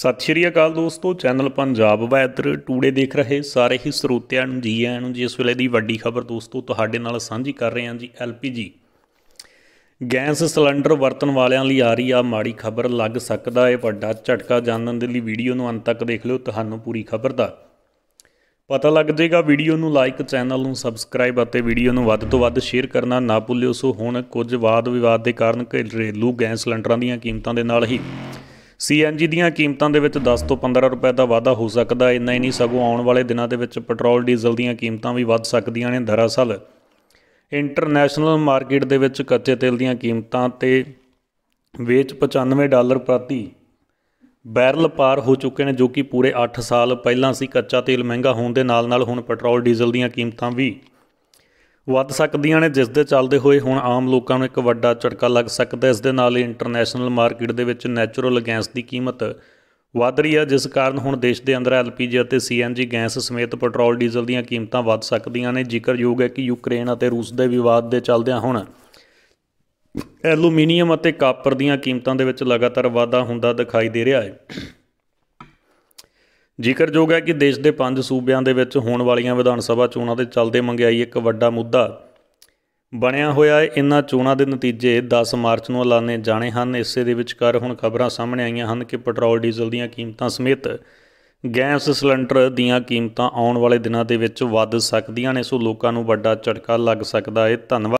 ਸਤਿ ਸ਼੍ਰੀ ਅਕਾਲ ਦੋਸਤੋ channel Punjab weather today ਦੇਖ ਰਹੇ ਸਾਰੇ ਹੀ ਸਰੋਤਿਆਂ ਨੂੰ ਜੀ ਆਇਆਂ ਨੂੰ ਜੀ ਇਸ ਵੇਲੇ ਦੀ ਵੱਡੀ ਖਬਰ ਦੋਸਤੋ ਤੁਹਾਡੇ ਨਾਲ ਸਾਂਝੀ ਕਰ ਰਹੇ ਹਾਂ ਜੀ ਐਲਪੀਜੀ ਗੈਸ ਸਿਲੰਡਰ ਵਰਤਣ ਵਾਲਿਆਂ ਲਈ ਆ ਰਹੀ ਆ ਮਾੜੀ ਖਬਰ ਲੱਗ ਸਕਦਾ ਹੈ ਵੱਡਾ ਝਟਕਾ ਜਾਣਨ ਦੇ ਲਈ ਵੀਡੀਓ ਨੂੰ ਅੰਤ ਤੱਕ ਦੇਖ ਲਿਓ ਤੁਹਾਨੂੰ ਪੂਰੀ ਖਬਰ ਦਾ ਪਤਾ ਲੱਗ ਜਾਏਗਾ ਵੀਡੀਓ ਨੂੰ ਲਾਈਕ ਚੈਨਲ ਨੂੰ ਸਬਸਕ੍ਰਾਈਬ ਅਤੇ ਵੀਡੀਓ ਨੂੰ ਵੱਧ ਤੋਂ ਵੱਧ ਸ਼ੇਅਰ ਕਰਨਾ ਨਾ ਭੁੱਲਿਓ ਸੋ ਹੁਣ ਕੁਝ ਵਾਦ ਵਿਵਾਦ ਦੇ ਕਾਰਨ ਘਰੇਲੂ ਗੈਸ ਸਿਲੰਡਰਾਂ ਦੀਆਂ ਕੀਮਤਾਂ ਦੇ ਨਾਲ ਹੀ ਸੀਐਨਜੀ ਦੀਆਂ ਕੀਮਤਾਂ ਦੇ ਵਿੱਚ 10 ਤੋਂ 15 ਰੁਪਏ ਦਾ ਵਾਧਾ ਹੋ ਸਕਦਾ ਹੈ ਇੰਨਾ ਹੀ ਨਹੀਂ ਸਗੋਂ ਆਉਣ ਵਾਲੇ ਦਿਨਾਂ ਦੇ ਵਿੱਚ ਪੈਟਰੋਲ ਡੀਜ਼ਲ ਦੀਆਂ ਕੀਮਤਾਂ ਵੀ ਵੱਧ ਸਕਦੀਆਂ ਨੇ ਦਰਅਸਲ ਇੰਟਰਨੈਸ਼ਨਲ ਮਾਰਕੀਟ ਦੇ ਵਿੱਚ ਕੱਚੇ ਤੇਲ ਦੀਆਂ ਕੀਮਤਾਂ ਤੇ ਵੇਚ 95 ਡਾਲਰ ਪ੍ਰਤੀ ਬੈਰਲ ਪਾਰ ਹੋ ਚੁੱਕੇ ਨੇ ਜੋ ਕਿ ਪੂਰੇ 8 ਸਾਲ ਪਹਿਲਾਂ ਸੀ ਕੱਚਾ ਤੇਲ ਮਹਿੰਗਾ ਹੋਣ ਦੇ ਨਾਲ ਨਾਲ ਹੁਣ ਪੈਟਰੋਲ ਡੀਜ਼ਲ ਦੀਆਂ ਕੀਮਤਾਂ ਵੀ ਵੱਧ ਸਕਦੀਆਂ ਨੇ ਜਿਸ ਦੇ ਚੱਲਦੇ ਹੋਏ ਹੁਣ ਆਮ ਲੋਕਾਂ ਨੂੰ ਇੱਕ ਵੱਡਾ ਝਟਕਾ ਲੱਗ ਸਕਦਾ ਇਸ ਦੇ ਨਾਲ ਹੀ ਇੰਟਰਨੈਸ਼ਨਲ ਮਾਰਕੀਟ ਦੇ ਵਿੱਚ ਨੈਚੁਰਲ ਗੈਸ ਦੀ ਕੀਮਤ ਵੱਧ ਰਹੀ ਹੈ ਜਿਸ ਕਾਰਨ ਹੁਣ ਦੇਸ਼ ਦੇ ਅੰਦਰ ਐਲਪੀਜੀ ਅਤੇ ਸੀਐਨਜੀ ਗੈਸ ਸਮੇਤ ਪੈਟਰੋਲ ਡੀਜ਼ਲ ਦੀਆਂ ਕੀਮਤਾਂ ਵੱਧ ਸਕਦੀਆਂ ਨੇ ਜ਼ਿਕਰਯੋਗ ਹੈ ਕਿ ਯੂਕਰੇਨ ਅਤੇ ਰੂਸ ਦੇ ਵਿਵਾਦ ਦੇ ਚੱਲਦਿਆਂ ਹੁਣ ਐਲੂਮੀਨੀਅਮ ਅਤੇ ਕਾਪਰ ਦੀਆਂ ਕੀਮਤਾਂ ਦੇ ਵਿੱਚ ਲਗਾਤਾਰ ਵਾਧਾ ਹੁੰਦਾ ਦਿਖਾਈ ਦੇ ਰਿਹਾ ਹੈ ਜ਼ਿਕਰਯੋਗ ਹੈ ਕਿ ਦੇਸ਼ ਦੇ ਪੰਜ ਸੂਬਿਆਂ ਦੇ ਵਿੱਚ ਹੋਣ ਵਾਲੀਆਂ ਵਿਧਾਨ ਸਭਾ ਚੋਣਾਂ ਦੇ ਚੱਲਦੇ ਮੰਗਾਈ ਇੱਕ ਵੱਡਾ ਮੁੱਦਾ ਬਣਿਆ ਹੋਇਆ ਹੈ ਇਨ੍ਹਾਂ ਚੋਣਾਂ ਦੇ ਨਤੀਜੇ 10 ਮਾਰਚ ਨੂੰ ਐਲਾਨੇ ਜਾਣੇ ਹਨ ਇਸੇ ਦੇ ਵਿਚਕਾਰ ਹੁਣ ਖਬਰਾਂ ਸਾਹਮਣੇ ਆਈਆਂ ਹਨ ਕਿ ਪੈਟਰੋਲ ਡੀਜ਼ਲ ਦੀਆਂ ਕੀਮਤਾਂ ਸਮੇਤ ਗੈਸ ਸਿਲੰਡਰ ਦੀਆਂ ਕੀਮਤਾਂ ਆਉਣ ਵਾਲੇ ਦਿਨਾਂ ਦੇ ਵਿੱਚ ਵੱਧ ਸਕਦੀਆਂ ਨੇ ਸੋ ਲੋਕਾਂ ਨੂੰ ਵੱਡਾ ਝਟਕਾ ਲੱਗ ਸਕਦਾ ਹੈ ਧੰਨਵਾਦ